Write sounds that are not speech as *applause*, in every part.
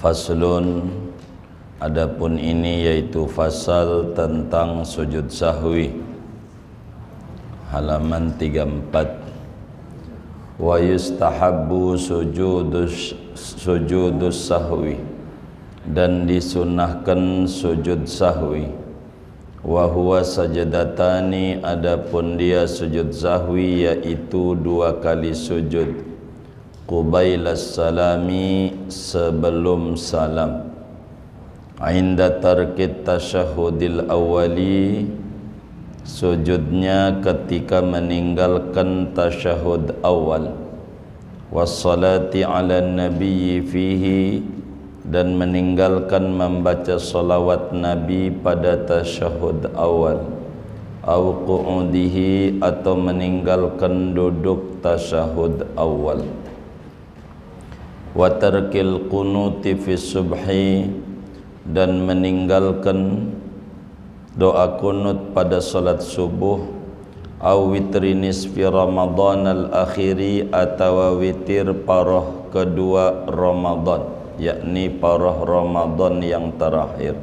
faslun adapun ini yaitu fasal tentang sujud sahwi halaman 34 wa yustahabbu sujudus sujudus sahwi dan disunahkan sujud sahwi wa huwa sajadatani adapun dia sujud sahwi yaitu dua kali sujud قبيل السلام سبلم سلام عند ترك التشهد الأول sujudnya ketika meninggalkan tasyahud awal wassalati ala nabi fihi dan meninggalkan membaca salawat nabi pada tasyahud awal au qu'udihi atau meninggalkan duduk tasyahud awal wa tarkil qunuti fi subhi dan meninggalkan doa kunut pada salat subuh aw witri nisfi ramadhan al akhiri atau witir paruh kedua ramadhan yakni paruh ramadhan yang terakhir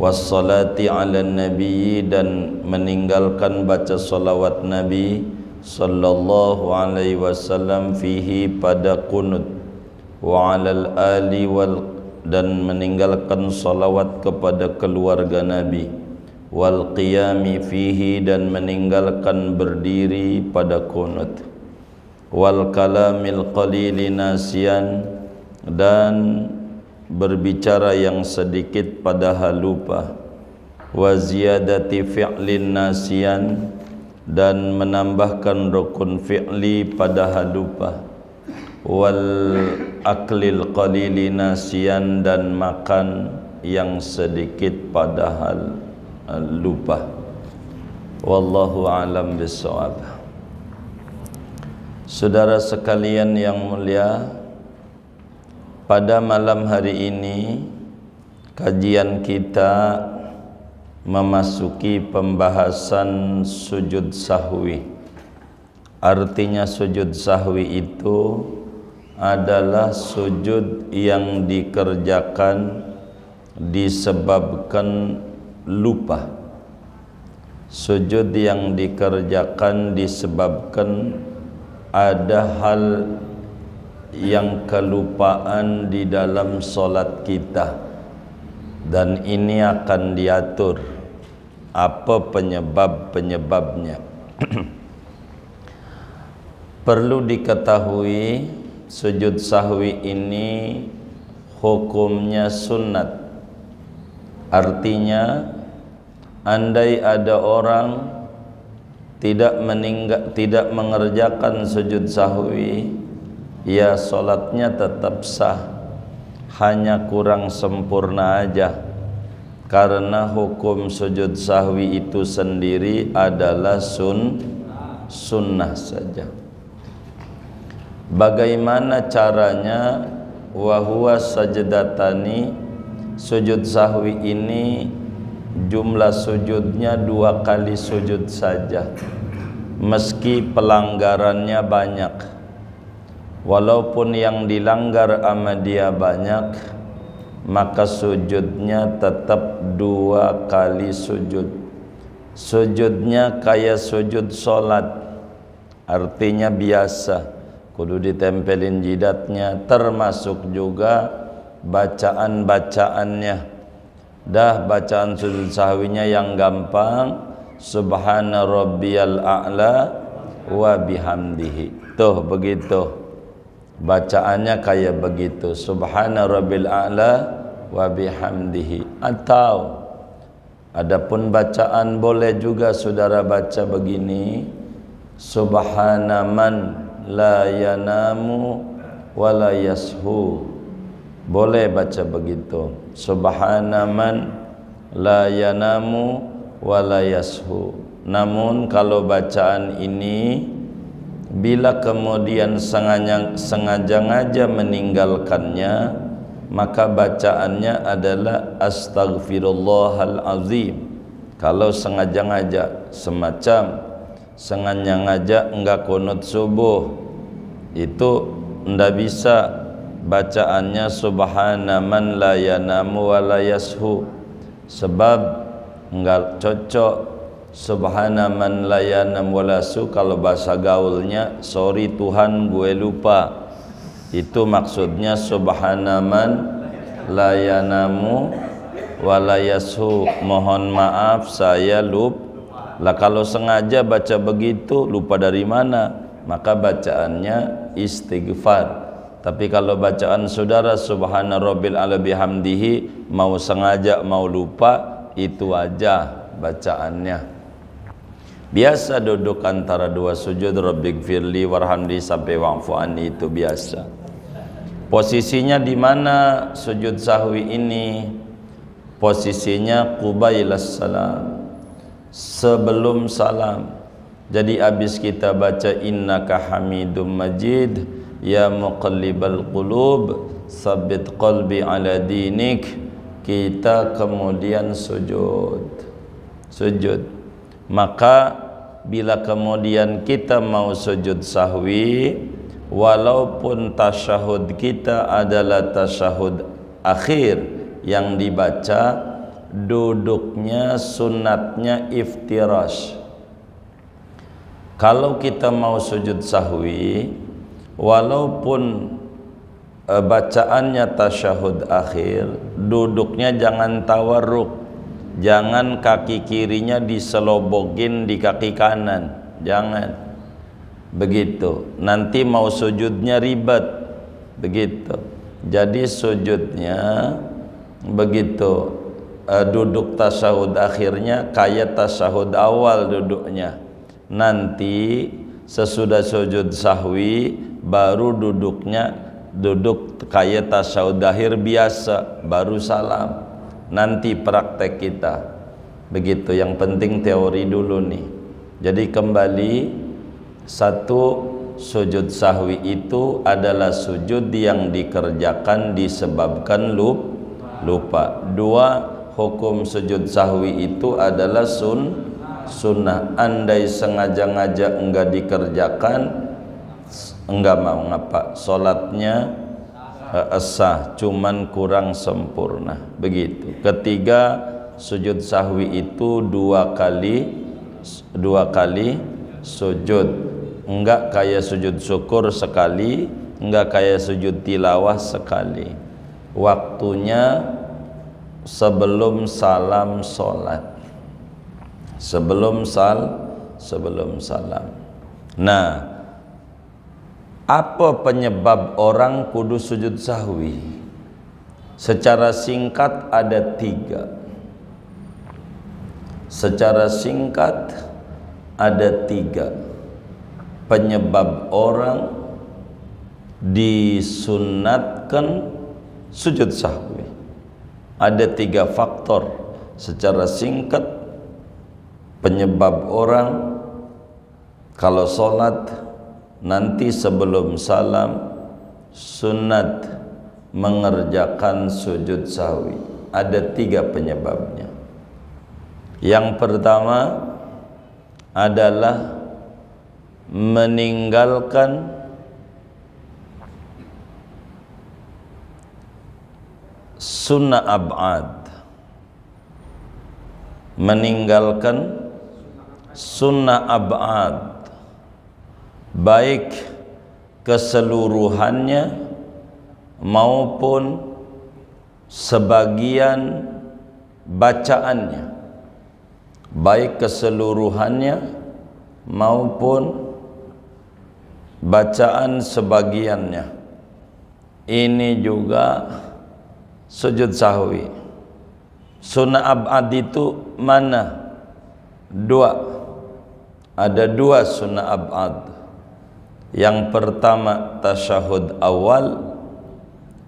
wassalati ala nabi dan meninggalkan baca salawat nabi sallallahu alaihi wasallam fihi pada kunut wa alal ali wal dan meninggalkan salawat kepada keluarga Nabi wal qiyami fihi dan meninggalkan berdiri pada kunut wal kalamil qalili nasian dan berbicara yang sedikit padahal lupa wa ziyadati fi'lin nasian dan menambahkan rukun fi'li padahal lupa wal aklil qalili nasian dan makan yang sedikit padahal eh, lupa wallahu alam bisawab saudara sekalian yang mulia pada malam hari ini kajian kita memasuki pembahasan sujud sahwi artinya sujud sahwi itu adalah sujud yang dikerjakan disebabkan lupa sujud yang dikerjakan disebabkan ada hal yang kelupaan di dalam solat kita dan ini akan diatur apa penyebab-penyebabnya *clears throat* perlu diketahui sujud sahwi ini hukumnya sunat artinya andai ada orang tidak meninggal tidak mengerjakan sujud sahwi ya solatnya tetap sah hanya kurang sempurna aja karena hukum sujud sahwi itu sendiri adalah sun sunnah saja bagaimana caranya wahwa sajadatani sujud sahwi ini jumlah sujudnya dua kali sujud saja meski pelanggarannya banyak walaupun yang dilanggar sama dia banyak maka sujudnya tetap dua kali sujud sujudnya kayak sujud solat artinya biasa kudu ditempelin jidatnya termasuk juga bacaan-bacaannya dah bacaan sujud sahwinya yang gampang subhana rabbiyal a'la wa bihamdihi tuh begitu bacaannya kayak begitu subhana rabbil a'la wa bihamdihi atau adapun bacaan boleh juga saudara baca begini subhana man la yanamu wa la yashu boleh baca begitu subhanaman la yanamu wa la yashu namun kalau bacaan ini bila kemudian sengaja, sengaja ngaja meninggalkannya maka bacaannya adalah astagfirullahalazim kalau sengaja ngaja semacam Sengaja ngajak enggak kunut subuh itu enggak bisa bacaannya subhana man la yanamu wa la yashu sebab enggak cocok subhana man la yanamu wa la kalau bahasa gaulnya sorry Tuhan gue lupa itu maksudnya subhana man la yanamu wa la yashu mohon maaf saya lupa lah kalau sengaja baca begitu lupa dari mana, maka bacaannya istighfar. Tapi kalau bacaan saudara subhana rabbil ala bihamdihi mau sengaja mau lupa itu aja bacaannya. Biasa duduk antara dua sujud Rabbik firli warhamdi sampai wa'fu itu biasa. Posisinya di mana sujud sahwi ini? Posisinya qubailas salam sebelum salam jadi habis kita baca innaka hamidum majid ya muqallibal qulub sabbit qalbi ala dinik kita kemudian sujud sujud maka bila kemudian kita mau sujud sahwi walaupun tasyahud kita adalah tasyahud akhir yang dibaca duduknya sunatnya iftirash kalau kita mau sujud sahwi walaupun e, bacaannya tasyahud akhir duduknya jangan tawarruk jangan kaki kirinya diselobogin di kaki kanan jangan begitu nanti mau sujudnya ribet begitu jadi sujudnya begitu uh, duduk tasahud akhirnya kayak tasahud awal duduknya nanti sesudah sujud sahwi baru duduknya duduk kayak tasahud akhir biasa baru salam nanti praktek kita begitu yang penting teori dulu nih jadi kembali satu sujud sahwi itu adalah sujud yang dikerjakan disebabkan lupa dua hukum sujud sahwi itu adalah sun sunnah andai sengaja ngajak enggak dikerjakan enggak mau ngapa solatnya eh, sah cuman kurang sempurna begitu ketiga sujud sahwi itu dua kali dua kali sujud enggak kayak sujud syukur sekali enggak kayak sujud tilawah sekali waktunya sebelum salam solat, sebelum sal sebelum salam nah apa penyebab orang kudu sujud sahwi secara singkat ada tiga secara singkat ada tiga penyebab orang disunatkan sujud sahwi ada tiga faktor secara singkat penyebab orang kalau solat nanti sebelum salam sunat mengerjakan sujud sawi. ada tiga penyebabnya yang pertama adalah meninggalkan sunnah abad meninggalkan sunnah abad baik keseluruhannya maupun sebagian bacaannya baik keseluruhannya maupun bacaan sebagiannya ini juga sujud sahwi sunnah abad itu mana dua ada dua sunnah abad yang pertama tasyahud awal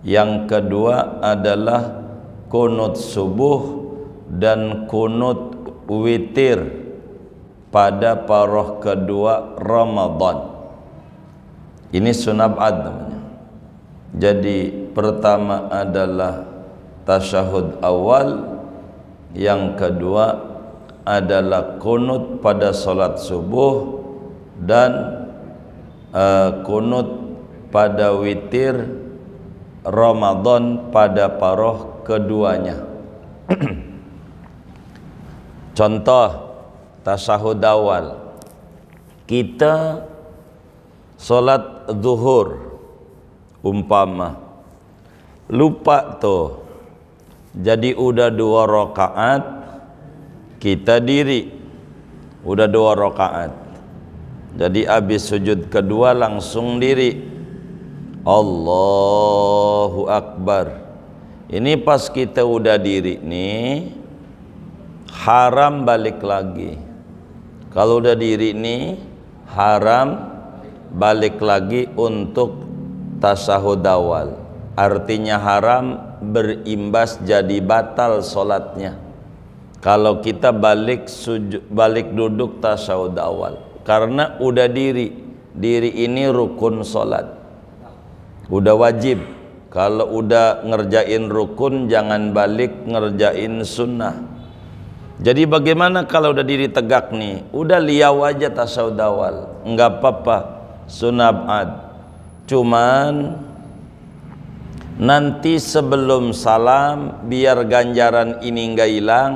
yang kedua adalah kunut subuh dan kunut witir pada paruh kedua Ramadan. Ini Sunnah Abad namanya. Jadi pertama adalah tasyahud awal yang kedua adalah kunut pada solat subuh dan uh, eh, kunut pada witir Ramadan pada paroh keduanya *clears throat* contoh tasyahud awal kita solat zuhur umpama lupa tuh jadi udah dua rakaat kita diri udah dua rakaat jadi habis sujud kedua langsung diri Allahu Akbar ini pas kita udah diri nih haram balik lagi kalau udah diri nih haram balik lagi untuk tasahud awal artinya haram berimbas jadi batal solatnya kalau kita balik sujud, balik duduk tasawud awal karena udah diri diri ini rukun solat udah wajib kalau udah ngerjain rukun jangan balik ngerjain sunnah jadi bagaimana kalau udah diri tegak nih udah liaw aja tasawud awal nggak apa-apa ad cuman nanti sebelum salam biar ganjaran ini nggak hilang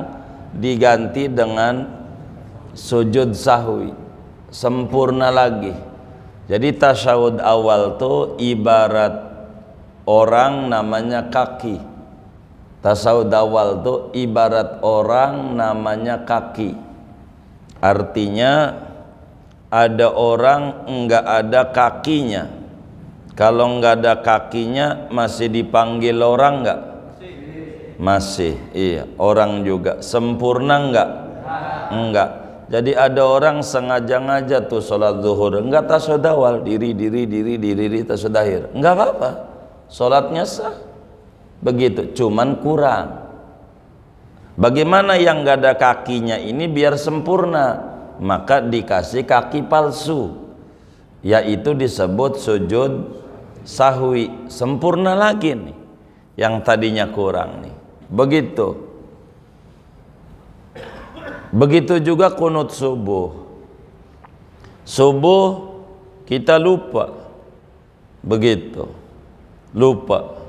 diganti dengan sujud sahwi sempurna lagi jadi tasawud awal tuh ibarat orang namanya kaki tasawud awal tuh ibarat orang namanya kaki artinya ada orang enggak ada kakinya kalau nggak ada kakinya masih dipanggil orang nggak? Masih. masih. Iya, orang juga. Sempurna nggak? Enggak. Jadi ada orang sengaja ngaja tuh sholat zuhur, enggak tasodawal diri diri diri diri diri tasodahir akhir, enggak apa-apa, sholatnya sah, begitu, cuman kurang. Bagaimana yang nggak ada kakinya ini biar sempurna? Maka dikasih kaki palsu, yaitu disebut sujud sahwi sempurna lagi nih yang tadinya kurang nih begitu begitu juga kunut subuh subuh kita lupa begitu lupa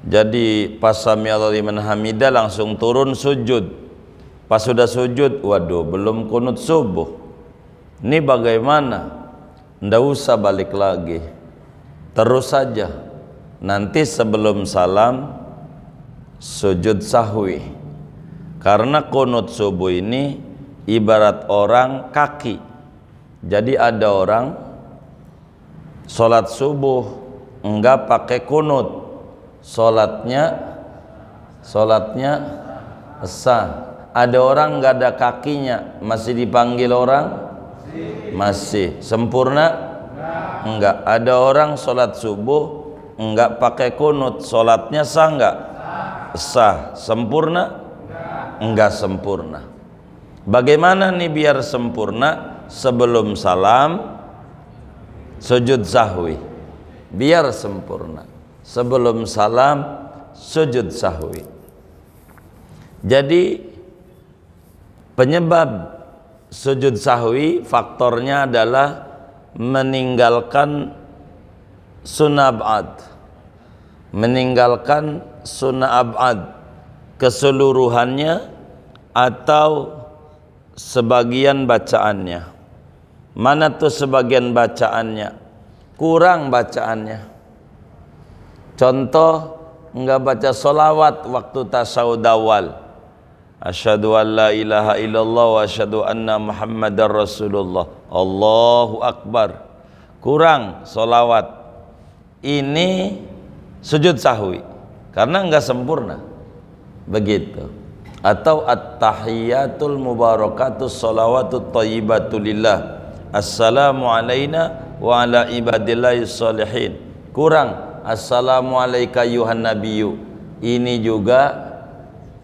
jadi pas sami Allah liman hamidah langsung turun sujud pas sudah sujud waduh belum kunut subuh ini bagaimana ndak usah balik lagi terus saja nanti sebelum salam sujud sahwi karena kunut subuh ini ibarat orang kaki jadi ada orang sholat subuh enggak pakai kunut sholatnya sholatnya sah ada orang enggak ada kakinya masih dipanggil orang masih sempurna Enggak. Ada orang sholat subuh enggak pakai kunut, sholatnya sah enggak? Sah. Sempurna? Enggak sempurna. Bagaimana nih biar sempurna? Sebelum salam sujud sahwi. Biar sempurna. Sebelum salam sujud sahwi. Jadi penyebab sujud sahwi faktornya adalah meninggalkan sunnah abad meninggalkan sunnah abad keseluruhannya atau sebagian bacaannya mana tuh sebagian bacaannya kurang bacaannya contoh enggak baca solawat waktu tasawud awal asyadu an la ilaha illallah wa asyadu anna muhammadar rasulullah Allahu Akbar kurang solawat ini sujud sahwi karena enggak sempurna begitu atau at-tahiyatul mubarakatus salawatut thayyibatu lillah assalamu alaina wa ala ibadillahi salihin kurang assalamu alayka yuhan ini juga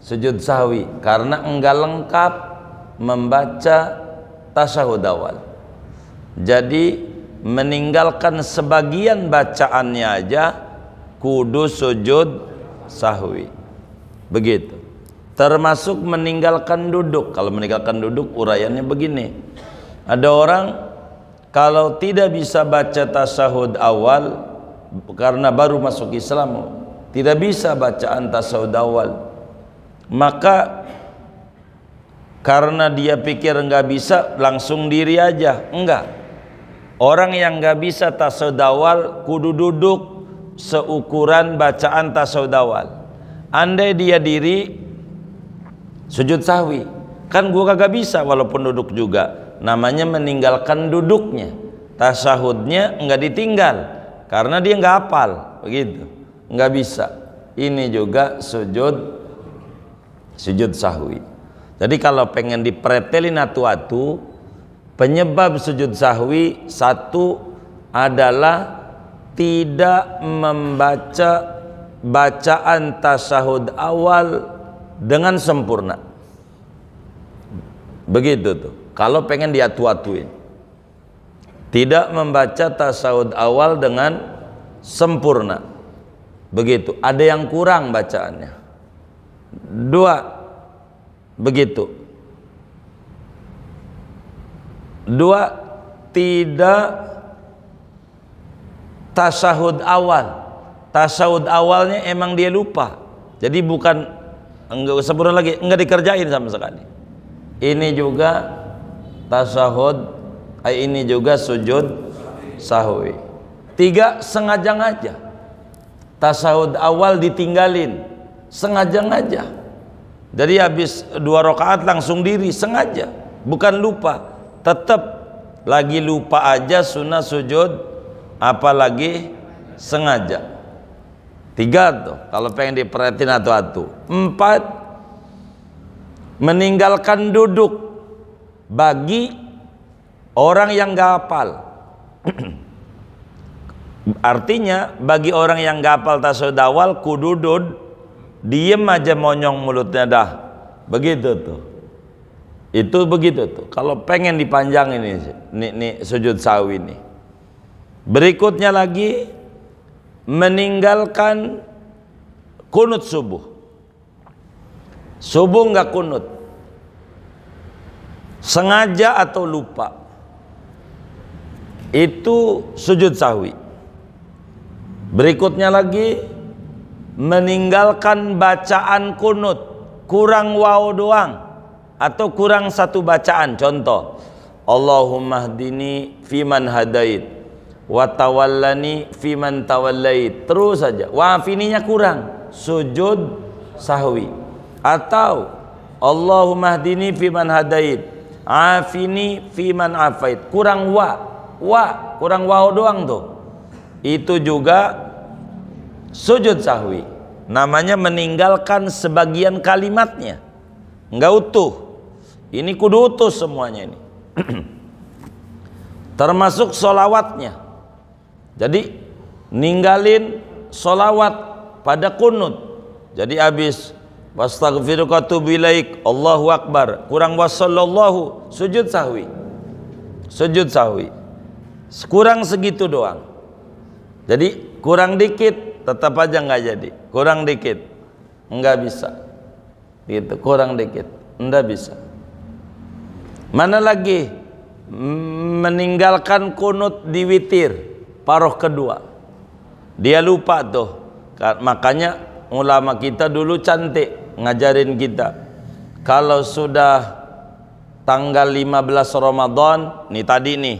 sujud sahwi karena enggak lengkap membaca tasahud awal jadi meninggalkan sebagian bacaannya aja kudu sujud sahwi begitu termasuk meninggalkan duduk kalau meninggalkan duduk uraiannya begini ada orang kalau tidak bisa baca tasahud awal karena baru masuk Islam tidak bisa bacaan tasahud awal maka karena dia pikir enggak bisa langsung diri aja enggak Orang yang nggak bisa tasodawal kudu duduk seukuran bacaan tasodawal. Andai dia diri sujud sahwi, kan gua kagak bisa walaupun duduk juga. Namanya meninggalkan duduknya. Tasahudnya nggak ditinggal karena dia nggak hafal begitu, nggak bisa. Ini juga sujud sujud sahwi. Jadi kalau pengen dipretelin atu-atu Penyebab sujud sahwi satu adalah tidak membaca bacaan tasahud awal dengan sempurna. Begitu tuh. Kalau pengen diatu-atuin. Tidak membaca tasawud awal dengan sempurna. Begitu. Ada yang kurang bacaannya. Dua. Begitu Dua, tidak tasahud awal. Tasahud awalnya emang dia lupa. Jadi bukan enggak sempurna lagi, enggak dikerjain sama sekali. Ini juga tasahud, eh, ini juga sujud sahwi. Tiga, sengaja ngaja. Tasahud awal ditinggalin, sengaja ngaja. Jadi habis dua rakaat langsung diri, sengaja, bukan lupa tetap lagi lupa aja sunnah sujud apalagi sengaja tiga tuh kalau pengen diperhatiin atau atu empat meninggalkan duduk bagi orang yang gak hafal *clears throat* artinya bagi orang yang gak hafal tasawuf awal kududud diem aja monyong mulutnya dah begitu tuh itu begitu tuh. Kalau pengen dipanjang ini, ini, ini sujud sawi ini. Berikutnya lagi meninggalkan kunut subuh. Subuh nggak kunut. Sengaja atau lupa. Itu sujud sawi. Berikutnya lagi meninggalkan bacaan kunut, kurang wau doang atau kurang satu bacaan contoh Allahumma hdini fiman hadait wa tawallani fiman tawallait terus saja wafininya kurang sujud sahwi atau Allahumma hdini fiman hadait afini fiman afait kurang wa wa kurang wa doang tuh itu juga sujud sahwi namanya meninggalkan sebagian kalimatnya nggak utuh ini kudutus semuanya ini. *clears throat* Termasuk solawatnya. Jadi ninggalin solawat pada kunut. Jadi habis Wastaghfiruka bilaik Allahu Akbar Kurang wasallallahu Sujud sahwi Sujud sahwi Kurang segitu doang Jadi kurang dikit Tetap aja nggak jadi Kurang dikit Nggak bisa gitu Kurang dikit Nggak bisa Mana lagi meninggalkan kunut di witir paruh kedua. Dia lupa tuh. Makanya ulama kita dulu cantik ngajarin kita. Kalau sudah tanggal 15 Ramadan, nih tadi nih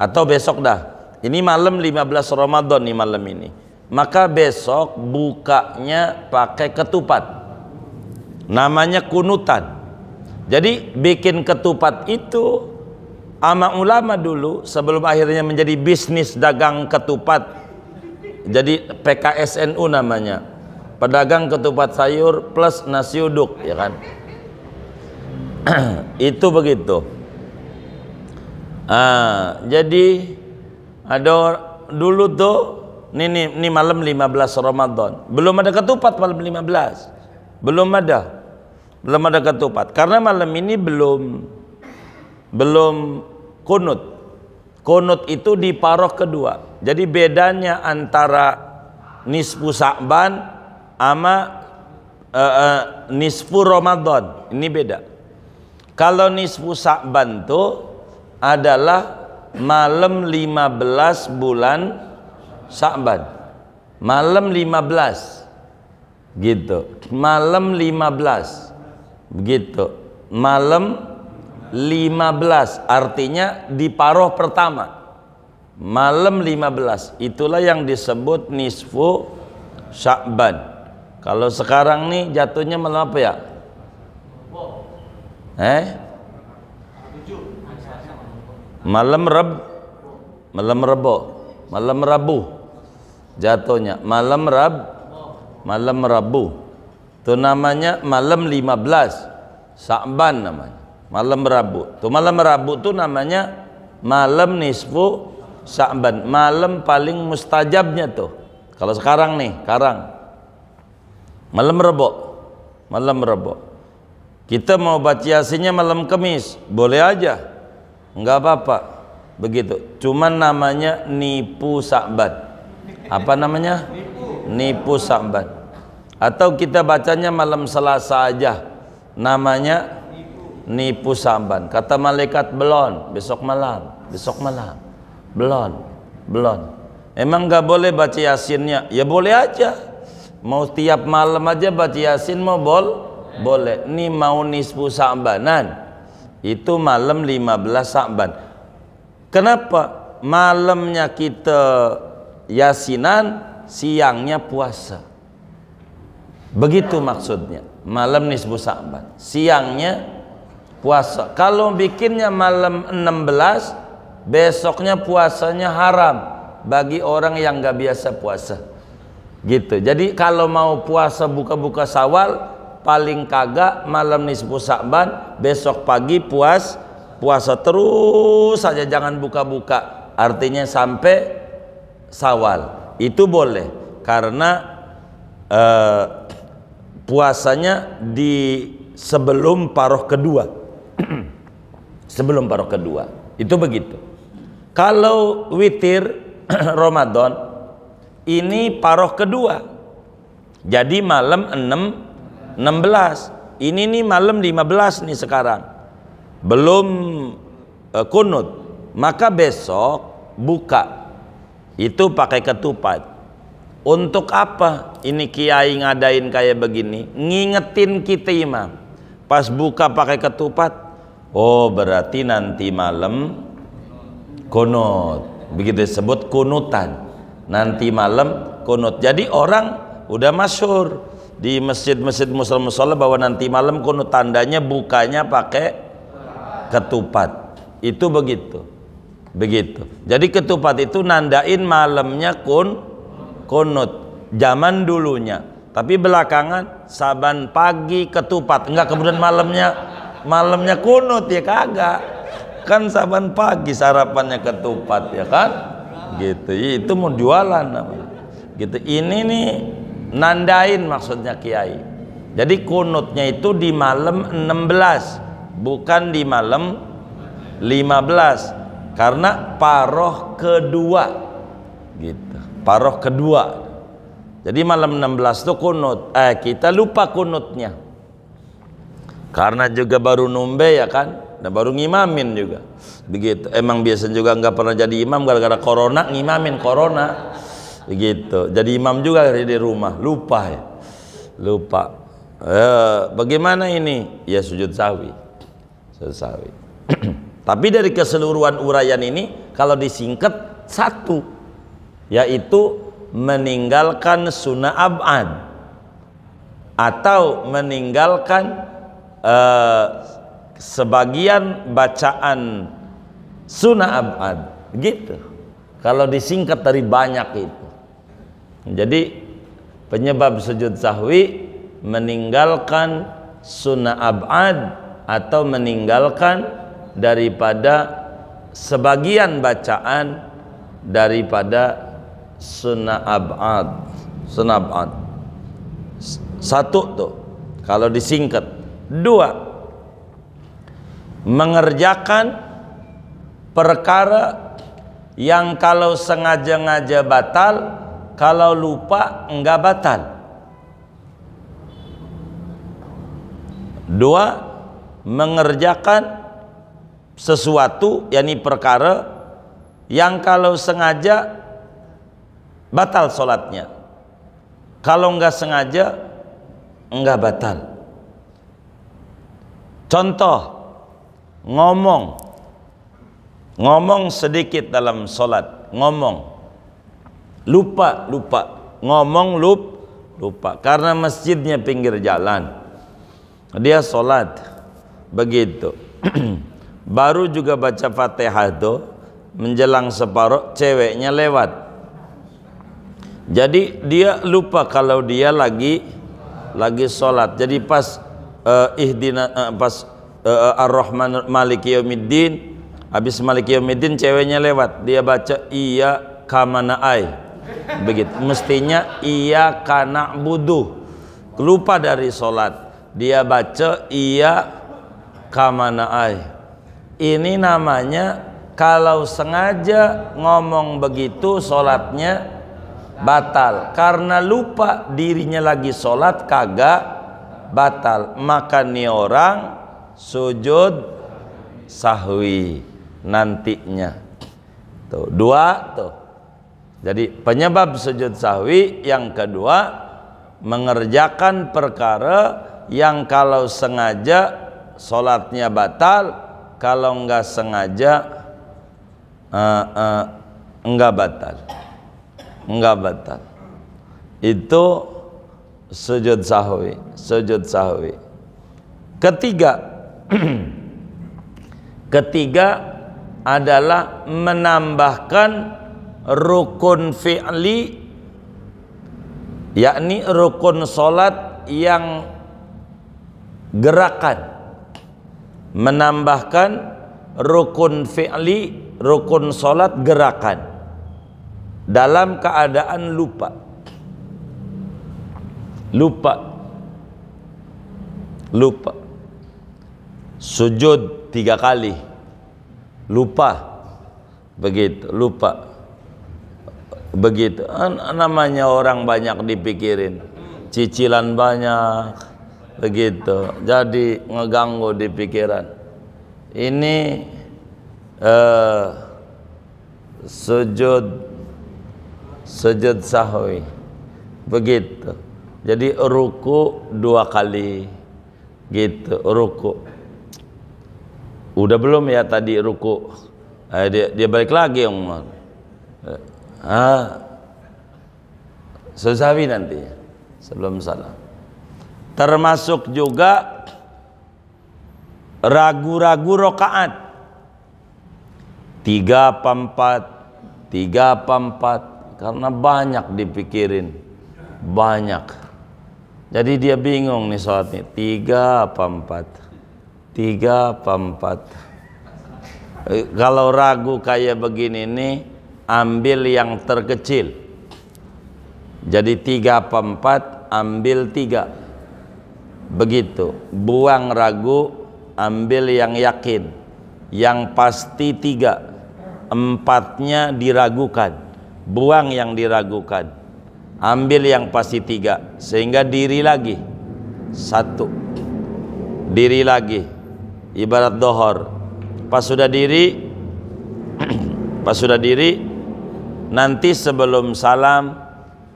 atau besok dah. Ini malam 15 Ramadan nih malam ini. Maka besok bukanya pakai ketupat. Namanya kunutan jadi bikin ketupat itu ama ulama dulu sebelum akhirnya menjadi bisnis dagang ketupat. Jadi PKSNU namanya. Pedagang ketupat sayur plus nasi uduk, ya kan? *clears throat* itu begitu. Ah, jadi ada dulu tuh nini ini, ini malam 15 Ramadan. Belum ada ketupat malam 15. Belum ada belum ada ketupat karena malam ini belum belum kunut kunut itu di paroh kedua jadi bedanya antara nisfu sa'ban sama uh, uh, nisfu ramadan ini beda kalau nisfu sa'ban itu adalah malam 15 bulan sa'ban malam 15 gitu malam 15 begitu malam 15 artinya di paruh pertama malam 15 itulah yang disebut nisfu syakban kalau sekarang nih jatuhnya malam apa ya eh malam reb malam rebo malam rabu jatuhnya malam rab malam rabu itu namanya malam 15 Sa'ban namanya Malam Rabu Itu malam Rabu tu namanya Malam Nisfu Sa'ban Malam paling mustajabnya tu Kalau sekarang nih, sekarang Malam Rebo Malam Rebo Kita mau baca yasinnya malam kamis Boleh aja Enggak apa-apa Begitu Cuman namanya nipu Sa'ban Apa namanya? Nipu, nipu Sa'ban atau kita bacanya malam Selasa aja. Namanya nipu samban. Kata malaikat belon, besok malam, besok malam. Belon, belon. Emang nggak boleh baca Yasinnya? Ya boleh aja. Mau tiap malam aja baca Yasin mau bol? Boleh. Ini mau nisfu sa'banan. Itu malam 15 sa'ban. Kenapa? Malamnya kita Yasinan, siangnya puasa. Begitu maksudnya. Malam nisbu Sa'ban. Siangnya puasa. Kalau bikinnya malam 16, besoknya puasanya haram bagi orang yang nggak biasa puasa. Gitu. Jadi kalau mau puasa buka-buka Sawal, paling kagak malam nisbu Sa'ban, besok pagi puas puasa terus saja jangan buka-buka. Artinya sampai Sawal. Itu boleh karena uh, puasanya di sebelum paruh kedua. *clears throat* sebelum paruh kedua. Itu begitu. Kalau witir *clears throat* Ramadan ini paruh kedua. Jadi malam 6 16. Ini nih malam 15 nih sekarang. Belum uh, kunut. Maka besok buka. Itu pakai ketupat untuk apa ini kiai ngadain kayak begini? Ngingetin kita imam. Pas buka pakai ketupat. Oh berarti nanti malam kunut. Begitu disebut kunutan. Nanti malam kunut. Jadi orang udah masyur di masjid-masjid muslim musola bahwa nanti malam kunut tandanya bukanya pakai ketupat. Itu begitu. Begitu. Jadi ketupat itu nandain malamnya kunut kunut zaman dulunya tapi belakangan saban pagi ketupat enggak kemudian malamnya malamnya kunut ya kagak kan saban pagi sarapannya ketupat ya kan gitu itu mau jualan namanya gitu ini nih nandain maksudnya kiai jadi kunutnya itu di malam 16 bukan di malam 15 karena paroh kedua gitu Paroh kedua. Jadi malam 16 itu kunut. Eh, kita lupa kunutnya. Karena juga baru numbe ya kan. Dan baru ngimamin juga. Begitu. Emang biasa juga nggak pernah jadi imam gara-gara corona ngimamin corona. Begitu. Jadi imam juga dari rumah. Lupa ya. Lupa. Eh, bagaimana ini? Ya sujud sawi. Sujud sawi. *clears throat* Tapi dari keseluruhan urayan ini kalau disingkat satu yaitu meninggalkan sunnah abad atau meninggalkan uh, sebagian bacaan sunnah abad gitu kalau disingkat dari banyak itu jadi penyebab sujud sahwi meninggalkan sunnah abad atau meninggalkan daripada sebagian bacaan daripada senaabad senabad satu tuh kalau disingkat dua mengerjakan perkara yang kalau sengaja-ngaja batal kalau lupa enggak batal dua mengerjakan sesuatu yakni perkara yang kalau sengaja batal sholatnya kalau nggak sengaja nggak batal contoh ngomong ngomong sedikit dalam sholat ngomong lupa lupa ngomong lup lupa karena masjidnya pinggir jalan dia sholat begitu *clears throat* baru juga baca fatihah tuh menjelang separuh ceweknya lewat jadi dia lupa kalau dia lagi lagi sholat. Jadi pas eh, ihdina uh, pas uh, ar-Rahman Malik Yomidin, habis Malik Yomidin ceweknya lewat, dia baca iya kamana ai. Begitu. Mestinya iya kana budu. Lupa dari sholat. Dia baca iya kamana ai. Ini namanya kalau sengaja ngomong begitu sholatnya batal karena lupa dirinya lagi sholat kagak batal maka nih orang sujud sahwi nantinya tuh dua tuh jadi penyebab sujud sahwi yang kedua mengerjakan perkara yang kalau sengaja sholatnya batal kalau nggak sengaja uh, uh, nggak batal enggak batal itu sujud sahwi sujud sahwi ketiga *clears throat* ketiga adalah menambahkan rukun fi'li yakni rukun solat yang gerakan menambahkan rukun fi'li rukun solat gerakan dalam keadaan lupa lupa lupa sujud tiga kali lupa begitu lupa begitu namanya orang banyak dipikirin cicilan banyak begitu jadi ngeganggu di pikiran ini eh, sujud sujud sahwi begitu jadi ruku dua kali gitu ruku udah belum ya tadi ruku eh, dia, dia balik lagi Umar eh, ah sahwi nanti sebelum salam termasuk juga ragu-ragu rokaat tiga empat, tiga empat karena banyak dipikirin banyak jadi dia bingung nih sholatnya tiga apa empat tiga apa empat eh, kalau ragu kayak begini nih ambil yang terkecil jadi tiga apa empat ambil tiga begitu buang ragu ambil yang yakin yang pasti tiga empatnya diragukan buang yang diragukan ambil yang pasti tiga sehingga diri lagi satu diri lagi ibarat dohor pas sudah diri *clears throat* pas sudah diri nanti sebelum salam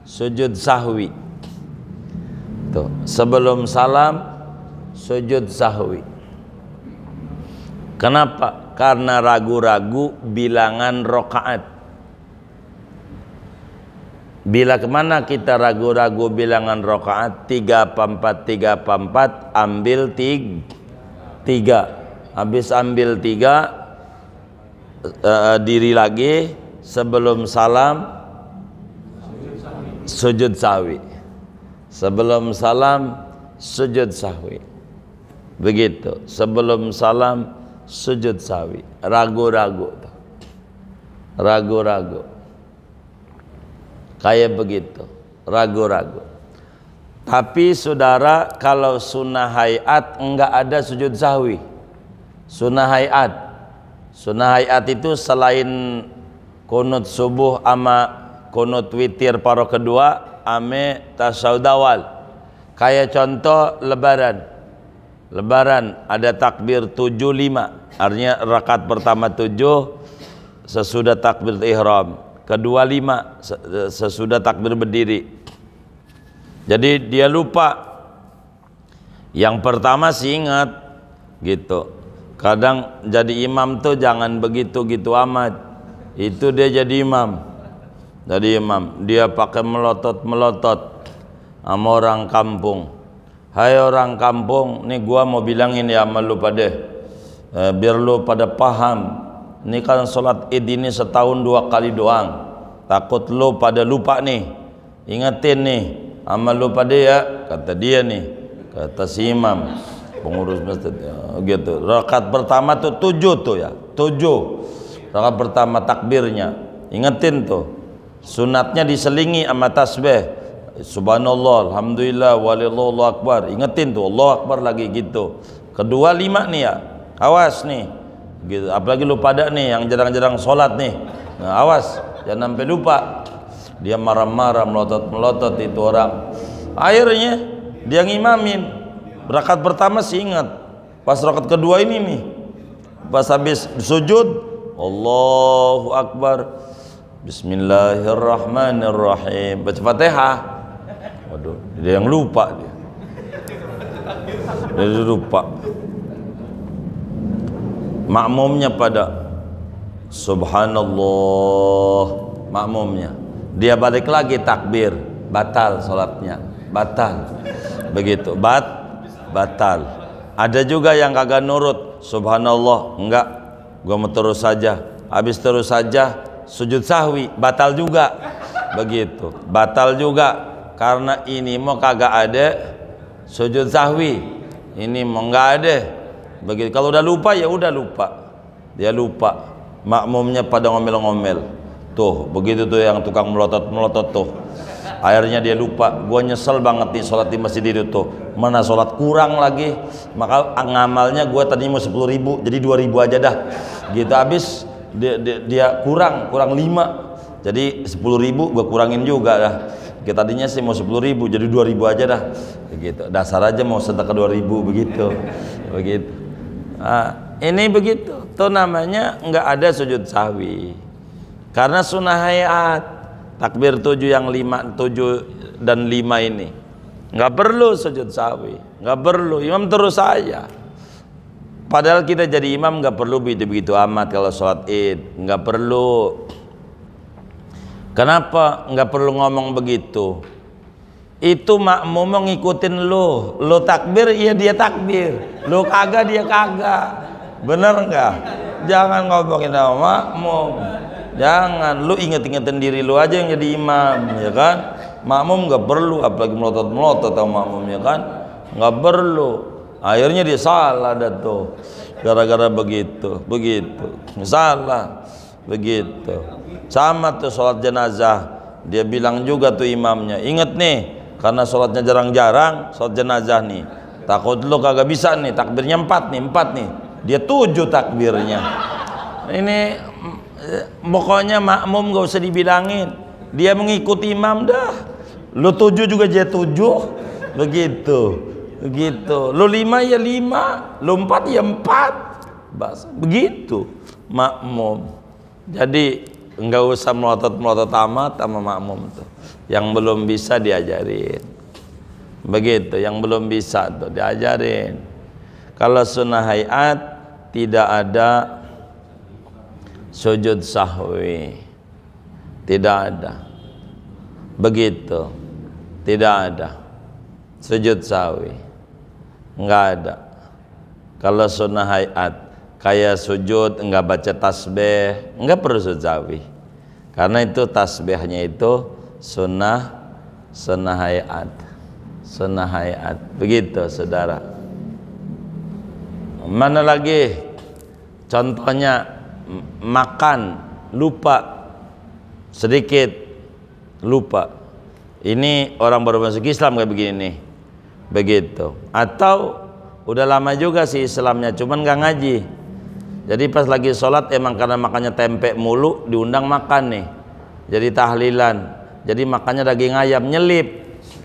sujud sahwi tuh sebelum salam sujud sahwi kenapa karena ragu-ragu bilangan rokaat Bila kemana kita ragu-ragu bilangan rokaat tiga empat tiga empat ambil tig, tiga habis ambil tiga uh, diri lagi sebelum salam sujud sawi sebelum salam sujud sawi begitu sebelum salam sujud sawi ragu-ragu ragu-ragu Kayak begitu, ragu-ragu. Tapi saudara kalau sunnah hayat enggak ada sujud sahwi. Sunnah hayat. Sunnah hayat itu selain kunut subuh ama kunut witir paro kedua ame tasawdawal. awal. Kayak contoh lebaran. Lebaran ada takbir tujuh lima. Artinya rakaat pertama tujuh sesudah takbir ihram kedua lima sesudah takbir berdiri jadi dia lupa yang pertama sih ingat gitu kadang jadi imam tuh jangan begitu gitu amat itu dia jadi imam jadi imam dia pakai melotot-melotot sama orang kampung hai orang kampung nih gua mau bilangin ya sama lu pada eh, biar lu pada paham Ini kan solat id ini setahun dua kali doang takut lu pada lupa nih. ingatin nih. amal lu pada ya kata dia nih. kata si imam pengurus masjid ya, gitu rakaat pertama tu tujuh tu ya tujuh rakaat pertama takbirnya ingatin tu sunatnya diselingi sama tasbih subhanallah alhamdulillah walillah allah akbar ingatin tu allah akbar lagi gitu kedua lima nih ya awas nih gitu apalagi lu pada nih yang jarang-jarang sholat nih nah, awas jangan sampai lupa dia marah-marah melotot-melotot itu orang akhirnya dia ngimamin rakaat pertama sih ingat pas rakaat kedua ini nih pas habis sujud Allahu Akbar Bismillahirrahmanirrahim baca fatihah waduh dia yang lupa dia dia lupa makmumnya pada subhanallah makmumnya dia balik lagi takbir batal sholatnya batal begitu bat batal ada juga yang kagak nurut subhanallah enggak gua mau terus saja habis terus saja sujud sahwi batal juga begitu batal juga karena ini mau kagak ada sujud sahwi ini mau enggak ada begitu kalau udah lupa ya udah lupa dia lupa makmumnya pada ngomel-ngomel tuh begitu tuh yang tukang melotot-melotot tuh akhirnya dia lupa gue nyesel banget nih sholat di masjid itu tuh mana sholat kurang lagi maka ngamalnya gue tadinya mau sepuluh ribu jadi dua ribu aja dah gitu habis dia, dia, dia kurang kurang lima jadi sepuluh ribu gue kurangin juga dah kita tadinya sih mau sepuluh ribu jadi dua ribu aja dah gitu dasar aja mau sedekah dua ribu begitu begitu Ah, ini begitu. tuh namanya nggak ada sujud sahwi. Karena sunnah hayat takbir tujuh yang lima tujuh dan lima ini nggak perlu sujud sahwi, nggak perlu imam terus saja. Padahal kita jadi imam nggak perlu begitu-begitu amat kalau sholat id, nggak perlu. Kenapa nggak perlu ngomong begitu? itu makmum ngikutin lo, lo takbir iya dia takbir lo kagak dia kagak bener nggak jangan ngomongin sama makmum jangan lo inget-ingetin diri lo aja yang jadi imam ya kan makmum nggak perlu apalagi melotot melotot sama makmum ya kan nggak perlu akhirnya dia salah dah tuh gara-gara begitu begitu salah begitu sama tuh sholat jenazah dia bilang juga tuh imamnya inget nih karena sholatnya jarang-jarang sholat jenazah nih takut lu kagak bisa nih takbirnya empat nih empat nih dia tujuh takbirnya ini eh, pokoknya makmum gak usah dibilangin dia mengikuti imam dah lu tujuh juga dia tujuh begitu begitu lu lima ya lima lu empat ya empat begitu makmum jadi nggak usah melotot melotot amat sama makmum tuh yang belum bisa diajarin begitu yang belum bisa tuh diajarin kalau sunnah hayat tidak ada sujud sahwi tidak ada begitu tidak ada sujud sahwi nggak ada kalau sunnah hayat kayak sujud enggak baca tasbih enggak perlu sujud sahwi karena itu tasbihnya itu sunnah sunnah hayat sunnah hayat Begitu saudara. Mana lagi? Contohnya makan lupa sedikit lupa. Ini orang baru masuk Islam kayak begini nih. Begitu. Atau udah lama juga sih Islamnya cuman gak ngaji jadi pas lagi sholat emang karena makannya tempe mulu diundang makan nih jadi tahlilan jadi makannya daging ayam nyelip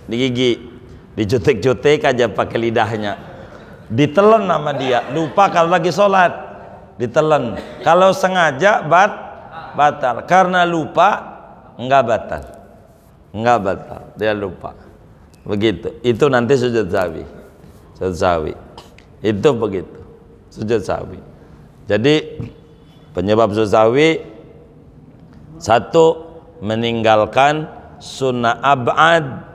di gigi dijutik-jutik aja pakai lidahnya ditelan nama dia lupa kalau lagi sholat ditelan kalau sengaja bat batal karena lupa enggak batal enggak batal dia lupa begitu itu nanti sujud sawi sujud sawi itu begitu sujud sawi jadi penyebab zuzawi satu meninggalkan sunnah abad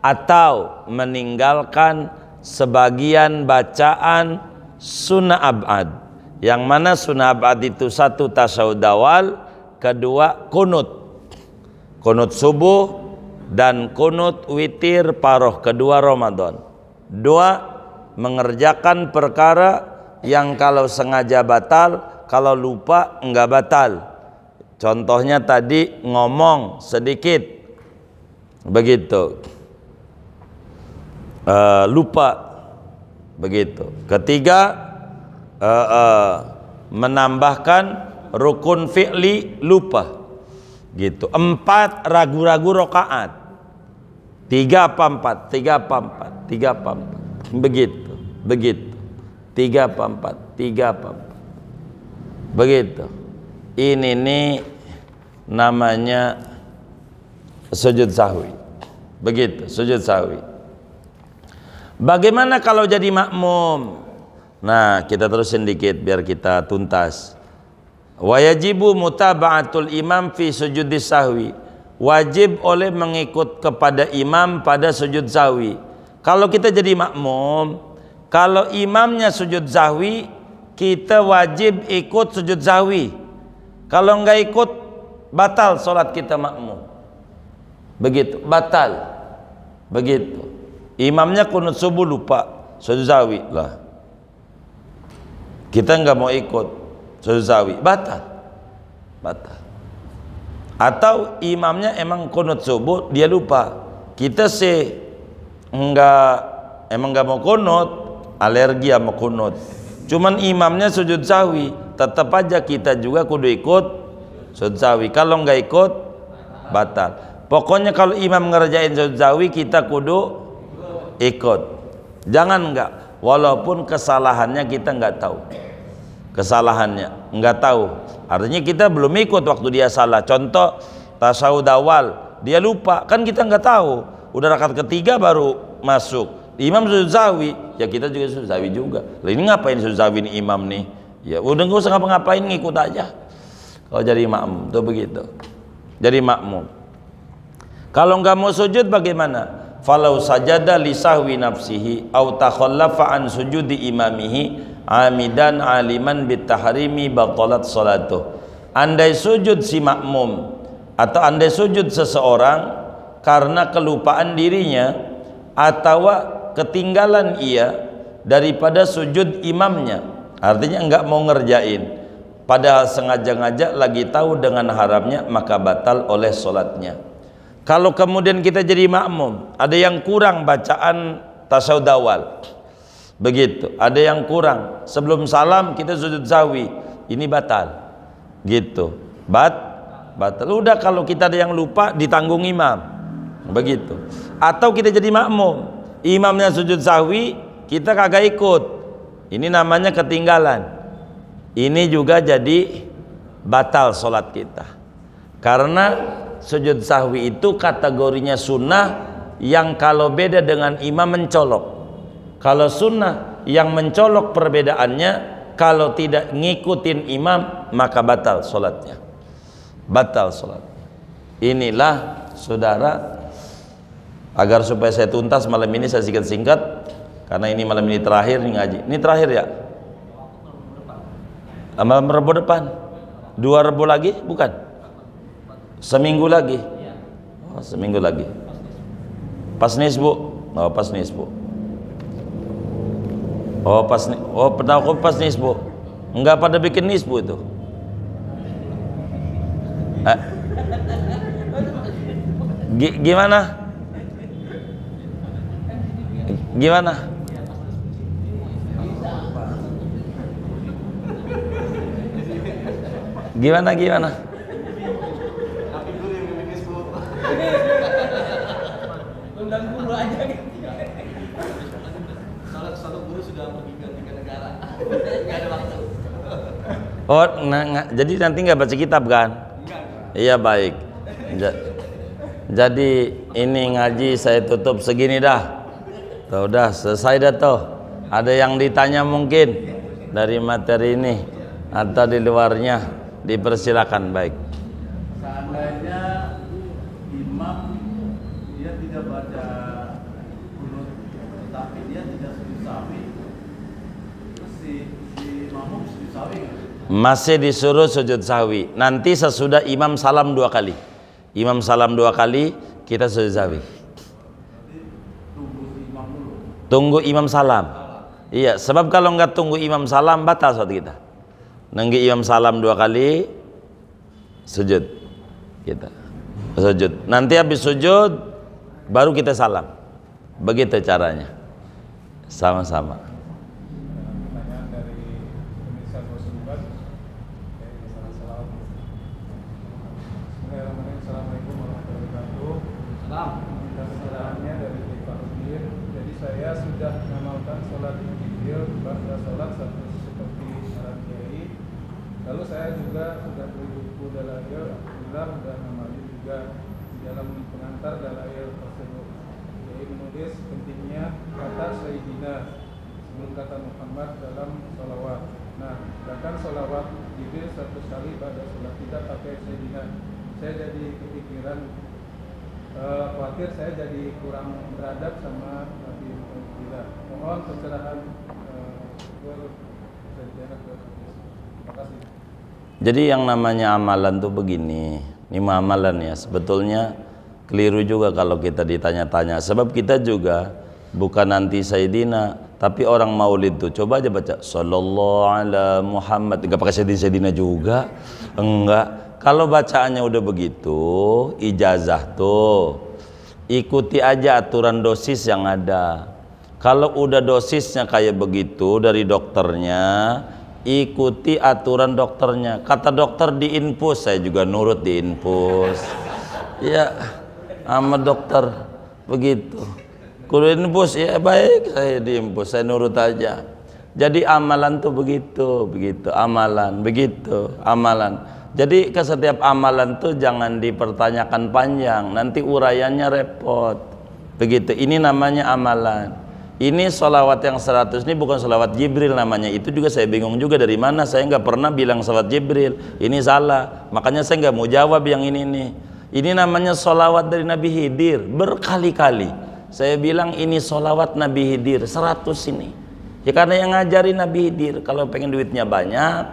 atau meninggalkan sebagian bacaan sunnah abad yang mana sunnah abad itu satu tasawud kedua kunut kunut subuh dan kunut witir paroh kedua Ramadan dua mengerjakan perkara yang kalau sengaja batal, kalau lupa enggak batal. Contohnya tadi ngomong sedikit, begitu. E, lupa, begitu. Ketiga, e, e, menambahkan rukun fi'li lupa, gitu. Empat ragu-ragu rokaat, tiga apa empat, tiga apa empat, tiga apa empat, begitu, begitu tiga apa empat tiga apa empat begitu ini nih namanya sujud sahwi begitu sujud sahwi bagaimana kalau jadi makmum nah kita terus sedikit biar kita tuntas wajibu mutabatul imam fi sujud sahwi wajib oleh mengikut kepada imam pada sujud sahwi kalau kita jadi makmum Kalau imamnya sujud zahwi, kita wajib ikut sujud zahwi. Kalau enggak ikut, batal solat kita makmum. Begitu, batal. Begitu. Imamnya kunut subuh lupa sujud zahwi lah. Kita enggak mau ikut sujud zahwi, batal. Batal. Atau imamnya emang kunut subuh dia lupa. Kita sih enggak emang enggak mau kunut, alergi sama kunut cuman imamnya sujud sawi, tetap aja kita juga kudu ikut sujud sawi. kalau nggak ikut batal pokoknya kalau imam ngerjain sujud sawi, kita kudu ikut jangan nggak walaupun kesalahannya kita nggak tahu kesalahannya nggak tahu artinya kita belum ikut waktu dia salah contoh tasawud awal dia lupa kan kita nggak tahu udah rakaat ketiga baru masuk Imam Suzawi, ya kita juga Suzawi juga. Lah ini ngapain Suzawi ini imam nih? Ya udah nggak usah ngapa-ngapain ngikut aja. Kalau jadi makmum tuh begitu. Jadi makmum. Kalau nggak mau sujud bagaimana? Falau sajada li sahwi nafsihi au takhallafa an sujudi imamihi amidan aliman bitahrimi baqalat salatuh. Andai sujud si makmum atau andai sujud seseorang karena kelupaan dirinya atau ketinggalan ia daripada sujud imamnya artinya enggak mau ngerjain padahal sengaja ngajak lagi tahu dengan haramnya maka batal oleh solatnya kalau kemudian kita jadi makmum ada yang kurang bacaan tasawud awal begitu ada yang kurang sebelum salam kita sujud sawi ini batal gitu bat batal udah kalau kita ada yang lupa ditanggung imam begitu atau kita jadi makmum imamnya sujud sahwi kita kagak ikut ini namanya ketinggalan ini juga jadi batal sholat kita karena sujud sahwi itu kategorinya sunnah yang kalau beda dengan imam mencolok kalau sunnah yang mencolok perbedaannya kalau tidak ngikutin imam maka batal sholatnya batal sholat inilah saudara agar supaya saya tuntas malam ini saya singkat-singkat karena ini malam ini terakhir nih ngaji ini terakhir ya ah, malam rebo depan dua rebo lagi bukan seminggu lagi oh, seminggu lagi pas nisbu oh pas nisbu oh pas oh pernah aku pas nisbu enggak pada bikin nisbu itu eh. G gimana? Gimana? Gimana gimana? Oh, nah, nah, jadi nanti nggak baca kitab kan? Iya baik. jadi ini ngaji saya tutup segini dah. Tuh, udah selesai dah tuh. Ada yang ditanya mungkin dari materi ini atau di luarnya dipersilakan baik. Seandainya imam dia tidak baca kunut tetapi dia tidak sujud sawi. Terus si, si makmum sujud sawi masih disuruh sujud sawi. Nanti sesudah imam salam dua kali. Imam salam dua kali, kita sujud sawi. Tunggu imam salam. Iya, sebab kalau nggak tunggu imam salam batal sholat kita. nenggi imam salam dua kali sujud kita. Sujud. Nanti habis sujud baru kita salam. Begitu caranya. Sama-sama. Jadi yang namanya amalan tuh begini, ini amalan ya. Sebetulnya keliru juga kalau kita ditanya-tanya. Sebab kita juga bukan nanti Sayyidina, tapi orang maulid tuh coba aja baca sallallahu ala Muhammad enggak pakai Sayyidina Sayyidina juga. Enggak. Kalau bacaannya udah begitu, ijazah tuh ikuti aja aturan dosis yang ada. Kalau udah dosisnya kayak begitu dari dokternya, ikuti aturan dokternya kata dokter infus, saya juga nurut infus. ya sama dokter begitu kalau infus ya baik saya infus, saya nurut aja jadi amalan tuh begitu begitu amalan begitu amalan jadi ke setiap amalan tuh jangan dipertanyakan panjang nanti uraiannya repot begitu ini namanya amalan ini solawat yang seratus ini bukan solawat Jibril namanya itu juga saya bingung juga dari mana saya nggak pernah bilang solawat Jibril ini salah makanya saya nggak mau jawab yang ini nih ini namanya solawat dari Nabi Hidir berkali-kali saya bilang ini solawat Nabi Hidir seratus ini ya karena yang ngajari Nabi Hidir kalau pengen duitnya banyak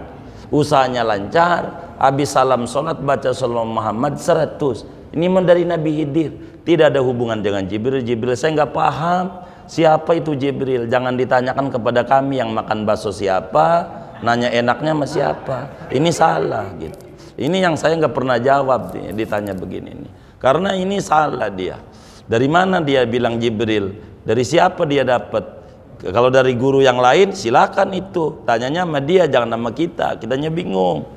usahanya lancar habis salam solat baca salam Muhammad seratus ini dari Nabi Hidir tidak ada hubungan dengan Jibril Jibril saya nggak paham Siapa itu Jibril? Jangan ditanyakan kepada kami yang makan bakso siapa, nanya enaknya sama siapa. Ini salah gitu. Ini yang saya nggak pernah jawab ditanya begini nih. Karena ini salah dia. Dari mana dia bilang Jibril? Dari siapa dia dapat? Kalau dari guru yang lain silakan itu. Tanyanya sama dia jangan nama kita. Kitanya bingung.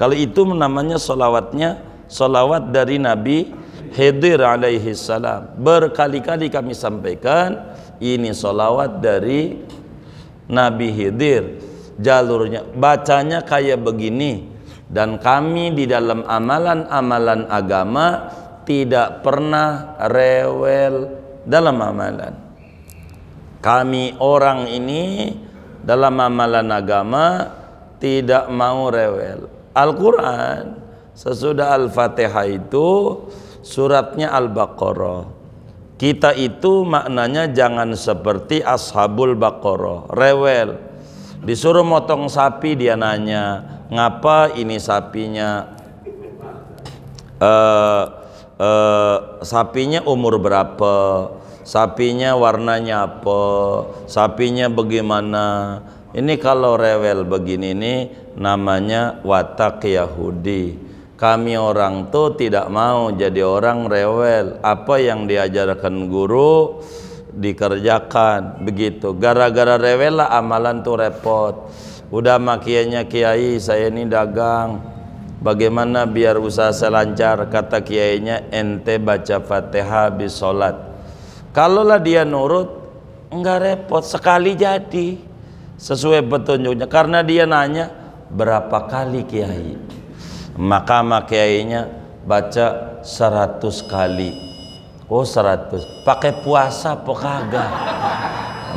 Kalau itu namanya solawatnya solawat dari Nabi Khidir alaihi salam. Berkali-kali kami sampaikan ini solawat dari Nabi Hidir jalurnya bacanya kayak begini dan kami di dalam amalan-amalan agama tidak pernah rewel dalam amalan kami orang ini dalam amalan agama tidak mau rewel Al-Quran sesudah Al-Fatihah itu suratnya Al-Baqarah kita itu maknanya jangan seperti ashabul bakoroh, rewel. Disuruh motong sapi dia nanya, ngapa ini sapinya? Uh, uh, sapinya umur berapa? Sapinya warnanya apa? Sapinya bagaimana? Ini kalau rewel begini ini namanya watak Yahudi kami orang tuh tidak mau jadi orang rewel apa yang diajarkan guru dikerjakan begitu gara-gara rewel lah amalan tuh repot udah makianya kiai saya ini dagang bagaimana biar usaha saya lancar kata kiainya ente baca fatihah habis sholat kalaulah dia nurut enggak repot sekali jadi sesuai petunjuknya karena dia nanya berapa kali kiai maka kiainya baca seratus kali. Oh seratus. Pakai puasa apa kagak?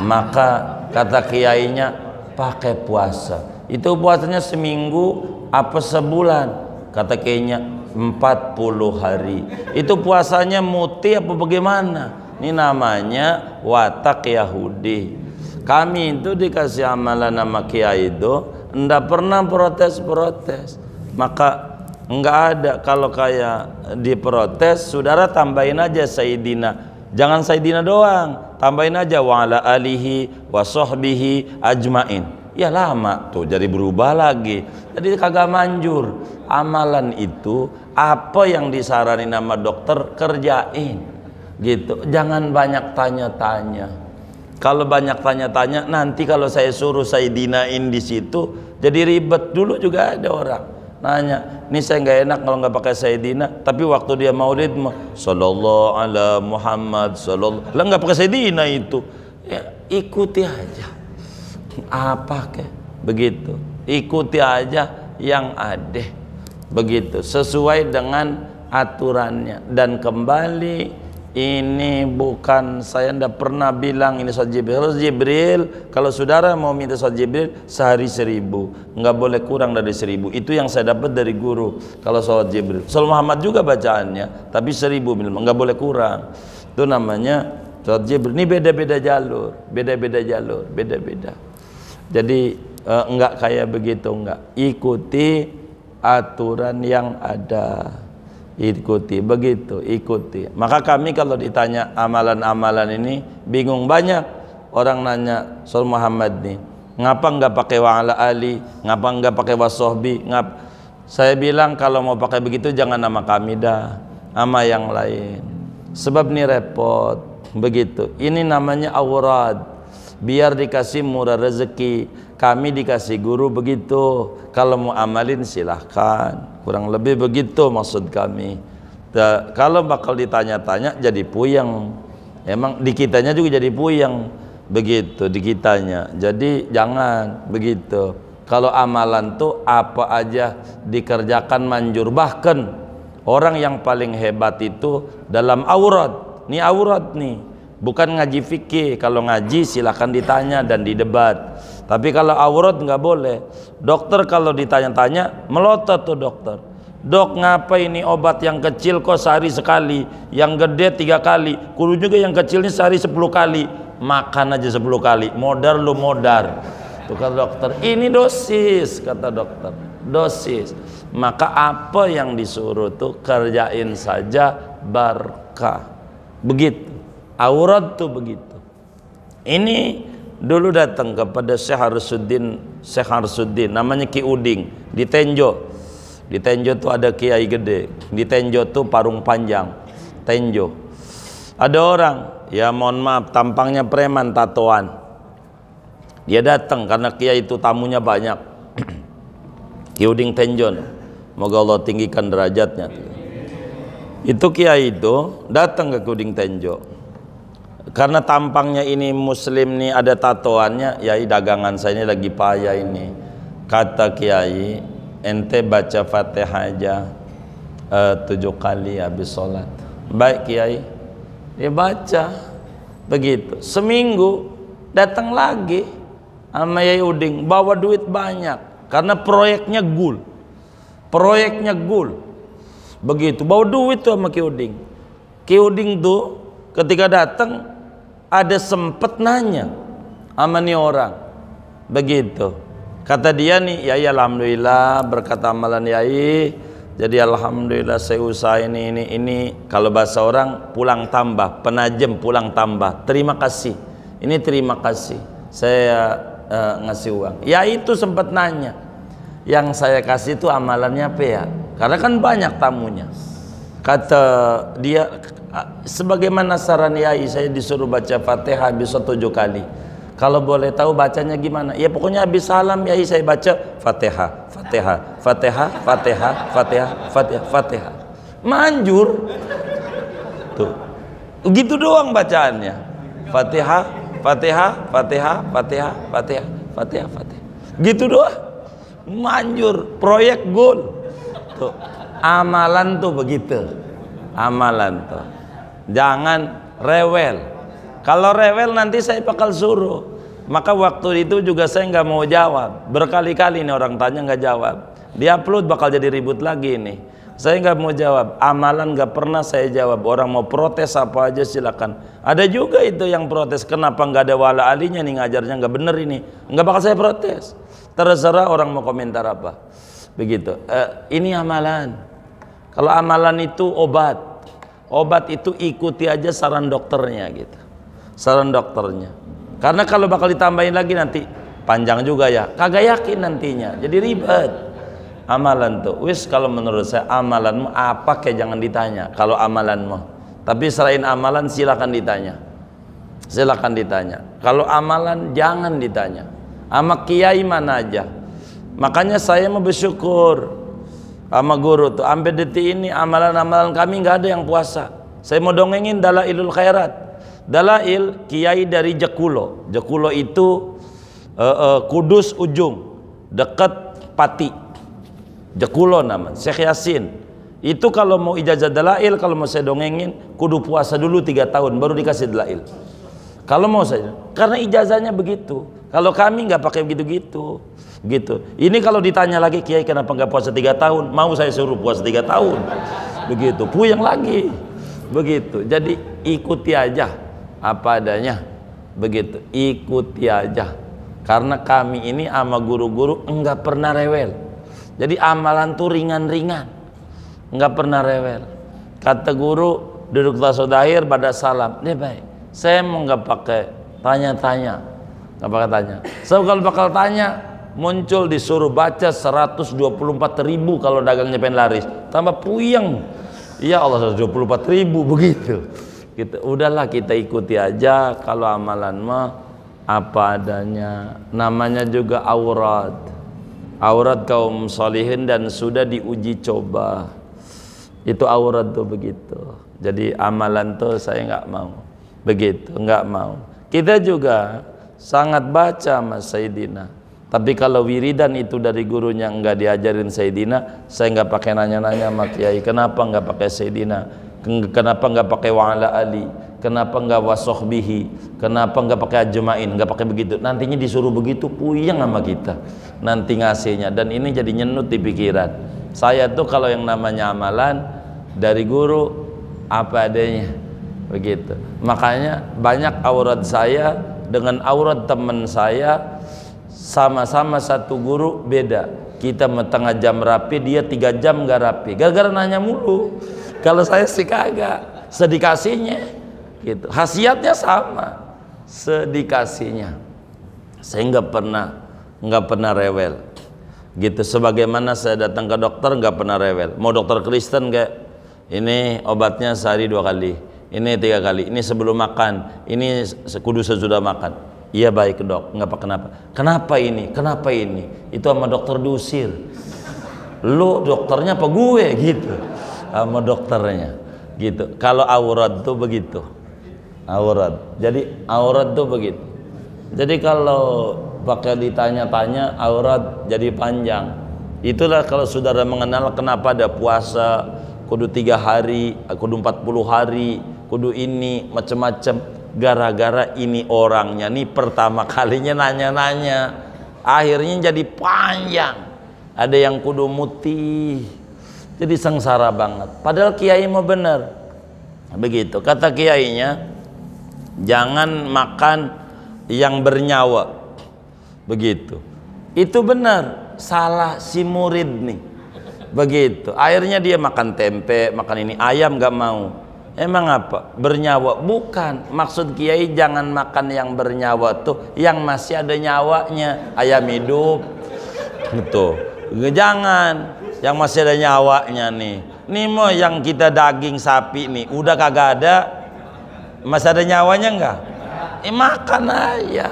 Maka kata kiainya pakai puasa. Itu puasanya seminggu apa sebulan? Kata kiainya empat puluh hari. Itu puasanya muti apa bagaimana? Ini namanya watak Yahudi. Kami itu dikasih amalan nama kiai itu, ndak pernah protes-protes maka enggak ada kalau kayak diprotes saudara tambahin aja Sayyidina jangan Sayyidina doang tambahin aja wa'ala alihi wa sohbihi ajmain ya lama tuh jadi berubah lagi jadi kagak manjur amalan itu apa yang disarani nama dokter kerjain gitu jangan banyak tanya-tanya kalau banyak tanya-tanya nanti kalau saya suruh saya dinain di situ jadi ribet dulu juga ada orang nanya ini saya nggak enak kalau nggak pakai Sayyidina tapi waktu dia maulid Sallallahu ala Muhammad Sallallahu nggak pakai Sayyidina itu ya, ikuti aja apa ke begitu ikuti aja yang ada begitu sesuai dengan aturannya dan kembali ini bukan saya tidak pernah bilang ini surat Jibril harus Jibril kalau saudara mau minta surat Jibril sehari seribu nggak boleh kurang dari seribu itu yang saya dapat dari guru kalau surat Jibril soal Muhammad juga bacaannya tapi seribu minimal nggak boleh kurang itu namanya surat Jibril ini beda-beda jalur beda-beda jalur beda-beda jadi eh, nggak kayak begitu nggak ikuti aturan yang ada ikuti begitu ikuti maka kami kalau ditanya amalan-amalan ini bingung banyak orang nanya Sur Muhammad nih ngapa nggak pakai wa'ala ali ngapa nggak pakai wasohbi ngap saya bilang kalau mau pakai begitu jangan nama kami dah nama yang lain sebab nih repot begitu ini namanya aurat biar dikasih murah rezeki kami dikasih guru begitu kalau mau amalin silahkan kurang lebih begitu maksud kami da, kalau bakal ditanya-tanya jadi puyeng emang di kitanya juga jadi puyeng begitu di kitanya jadi jangan begitu kalau amalan tuh apa aja dikerjakan manjur bahkan orang yang paling hebat itu dalam aurat nih aurat nih bukan ngaji fikih kalau ngaji silahkan ditanya dan didebat tapi kalau aurat nggak boleh dokter kalau ditanya-tanya melotot tuh dokter dok ngapa ini obat yang kecil kok sehari sekali yang gede tiga kali kudu juga yang kecil kecilnya sehari sepuluh kali makan aja sepuluh kali modar lu modar tuh kata dokter ini dosis kata dokter dosis maka apa yang disuruh tuh kerjain saja barkah begitu aurat tuh begitu ini dulu datang kepada Syekh Harsuddin Syekh Harsuddin namanya Ki Uding di Tenjo di Tenjo tuh ada kiai gede di Tenjo tuh parung panjang Tenjo ada orang ya mohon maaf tampangnya preman tatoan dia datang karena kiai itu tamunya banyak *clears throat* Ki Uding Tenjo, Moga Allah tinggikan derajatnya. Itu kiai itu datang ke Kuding Tenjo karena tampangnya ini muslim nih ada tatoannya ya dagangan saya ini lagi payah ini kata kiai ente baca fatihah aja uh, tujuh kali habis sholat baik kiai dia baca begitu seminggu datang lagi sama Yai Uding bawa duit banyak karena proyeknya gul proyeknya gul begitu bawa duit tuh sama Kiai Uding Kiai Uding tuh ketika datang ada sempat nanya sama nih orang begitu kata dia nih ya, ya alhamdulillah berkata amalan yai jadi alhamdulillah saya usaha ini ini ini kalau bahasa orang pulang tambah penajem pulang tambah terima kasih ini terima kasih saya uh, ngasih uang ya itu sempat nanya yang saya kasih itu amalannya apa ya karena kan banyak tamunya kata dia sebagaimana saran Yai saya disuruh baca Fatihah habis tujuh kali kalau boleh tahu bacanya gimana ya pokoknya habis salam Yai saya baca Fatihah Fatihah Fatihah Fatihah Fatihah Fatihah Fatihah manjur tuh gitu doang bacaannya Fatihah Fatihah Fatihah Fatihah Fatihah Fatihah Fatihah gitu doang manjur proyek gol, tuh amalan tuh begitu amalan tuh Jangan rewel. Kalau rewel nanti saya bakal suruh. Maka waktu itu juga saya nggak mau jawab. Berkali-kali nih orang tanya nggak jawab. Dia upload bakal jadi ribut lagi ini. Saya nggak mau jawab. Amalan nggak pernah saya jawab. Orang mau protes apa aja silakan. Ada juga itu yang protes. Kenapa nggak ada wala alinya nih ngajarnya nggak bener ini. Nggak bakal saya protes. Terserah orang mau komentar apa. Begitu. E, ini amalan. Kalau amalan itu obat, obat itu ikuti aja saran dokternya gitu. Saran dokternya. Karena kalau bakal ditambahin lagi nanti panjang juga ya. Kagak yakin nantinya. Jadi ribet. Amalan tuh. Wis kalau menurut saya amalanmu apa kayak jangan ditanya kalau amalanmu. Tapi selain amalan silakan ditanya. silakan ditanya. Kalau amalan jangan ditanya. Sama kiai mana aja. Makanya saya mau bersyukur sama guru tuh sampai detik ini amalan-amalan kami nggak ada yang puasa saya mau dongengin dalailul khairat dalail kiai dari Jekulo Jekulo itu uh, uh, Kudus Ujung dekat Pati Jekulo nama Syekh Yasin itu kalau mau ijazah dalail kalau mau saya dongengin kudu puasa dulu tiga tahun baru dikasih dalail kalau mau saya karena ijazahnya begitu kalau kami nggak pakai begitu-gitu gitu ini kalau ditanya lagi kiai kenapa nggak puasa tiga tahun mau saya suruh puasa tiga tahun begitu puyeng lagi begitu jadi ikuti aja apa adanya begitu ikuti aja karena kami ini ama guru-guru enggak pernah rewel jadi amalan tuh ringan-ringan enggak pernah rewel kata guru duduk tasodahir pada salam ini baik saya mau nggak pakai tanya-tanya nggak pakai tanya saya so, kalau bakal tanya muncul disuruh baca 124 ribu kalau dagangnya pengen laris tambah puyeng ya Allah 124 ribu begitu kita gitu. udahlah kita ikuti aja kalau amalan mah apa adanya namanya juga aurat aurat kaum solihin dan sudah diuji coba itu aurat tuh begitu jadi amalan tuh saya nggak mau begitu nggak mau kita juga sangat baca mas Sayyidina tapi kalau wiridan itu dari gurunya enggak diajarin Sayyidina, saya nggak pakai nanya-nanya sama Kiai. Kenapa enggak pakai Sayyidina? Kenapa enggak pakai wa'ala Ali? Kenapa enggak Wasohbihi? Kenapa enggak pakai ajmain? Enggak pakai begitu. Nantinya disuruh begitu puyeng sama kita. Nanti ngasihnya dan ini jadi nyenut di pikiran. Saya tuh kalau yang namanya amalan dari guru apa adanya begitu. Makanya banyak aurat saya dengan aurat teman saya sama-sama satu guru beda kita setengah jam rapi dia tiga jam gak rapi gara-gara nanya mulu kalau saya sih kagak sedikasinya gitu khasiatnya sama sedikasinya saya nggak pernah nggak pernah rewel gitu sebagaimana saya datang ke dokter nggak pernah rewel mau dokter Kristen kayak ini obatnya sehari dua kali ini tiga kali ini sebelum makan ini kudu sesudah makan Iya baik dok, nggak apa kenapa? Kenapa ini? Kenapa ini? Itu sama dokter diusir. Lu dokternya apa gue gitu? Sama dokternya gitu. Kalau aurat tuh begitu. Aurat. Jadi aurat tuh begitu. Jadi kalau pakai ditanya-tanya aurat jadi panjang. Itulah kalau saudara mengenal kenapa ada puasa kudu tiga hari, kudu empat puluh hari, kudu ini macam-macam gara-gara ini orangnya nih pertama kalinya nanya-nanya akhirnya jadi panjang ada yang kudu mutih jadi sengsara banget padahal kiai mau bener begitu kata kiainya jangan makan yang bernyawa begitu itu benar salah si murid nih begitu akhirnya dia makan tempe makan ini ayam gak mau Emang apa? Bernyawa? Bukan. Maksud kiai jangan makan yang bernyawa tuh, yang masih ada nyawanya. Ayam hidup. Gitu. Jangan. Yang masih ada nyawanya nih. Nih mau yang kita daging sapi nih, udah kagak ada. Masih ada nyawanya enggak? Eh, makan aja.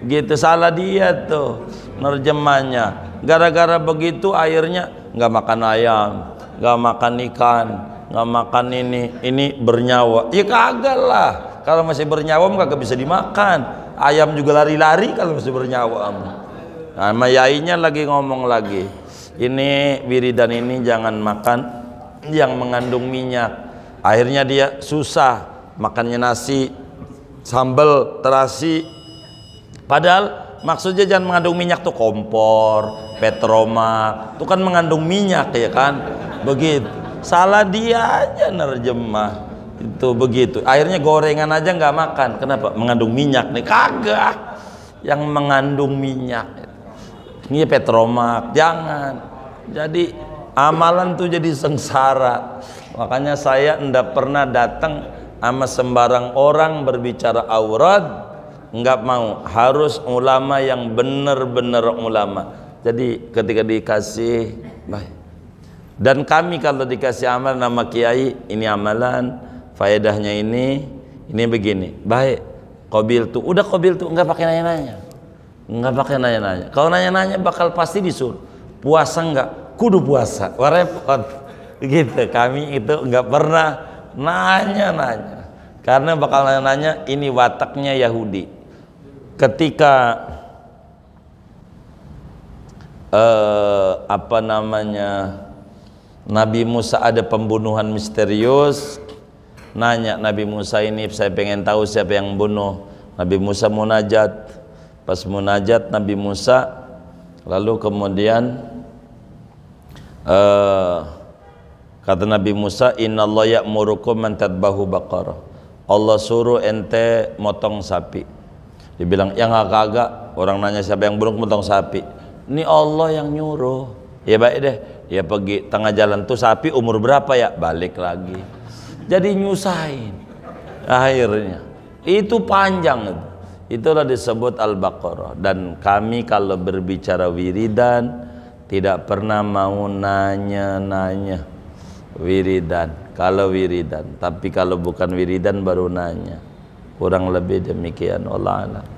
Gitu salah dia tuh nerjemahnya. Gara-gara begitu airnya enggak makan ayam, enggak makan ikan, nggak makan ini ini bernyawa ya kagak lah kalau masih bernyawa kagak bisa dimakan ayam juga lari-lari kalau masih bernyawa nah, sama lagi ngomong lagi ini wiridan ini jangan makan yang mengandung minyak akhirnya dia susah makannya nasi sambal terasi padahal maksudnya jangan mengandung minyak tuh kompor petroma itu kan mengandung minyak ya kan begitu salah dia aja nerjemah itu begitu akhirnya gorengan aja nggak makan kenapa mengandung minyak nih kagak yang mengandung minyak ini petromak jangan jadi amalan tuh jadi sengsara makanya saya ndak pernah datang sama sembarang orang berbicara aurat nggak mau harus ulama yang benar-benar ulama jadi ketika dikasih baik dan kami kalau dikasih amal nama kiai, ini amalan, faedahnya ini, ini begini. Baik, kobil tuh, udah kobil tuh nggak pakai nanya-nanya, nggak pakai nanya-nanya. Kalau nanya-nanya bakal pasti disuruh puasa nggak, kudu puasa, warepot. *laughs* Gitu, kami itu nggak pernah nanya-nanya. Karena bakal nanya-nanya, ini wataknya Yahudi. Ketika eh, apa namanya Nabi Musa ada pembunuhan misterius nanya Nabi Musa ini saya pengen tahu siapa yang bunuh Nabi Musa munajat pas munajat Nabi Musa lalu kemudian uh, kata Nabi Musa inna Allah ya'murukum man tadbahu Allah suruh ente motong sapi dibilang yang agak-agak orang nanya siapa yang bunuh motong sapi ini Allah yang nyuruh ya baik deh ya pergi tengah jalan tuh sapi umur berapa ya balik lagi jadi nyusahin akhirnya itu panjang itu itulah disebut al-baqarah dan kami kalau berbicara wiridan tidak pernah mau nanya-nanya wiridan kalau wiridan tapi kalau bukan wiridan baru nanya kurang lebih demikian Allah Allah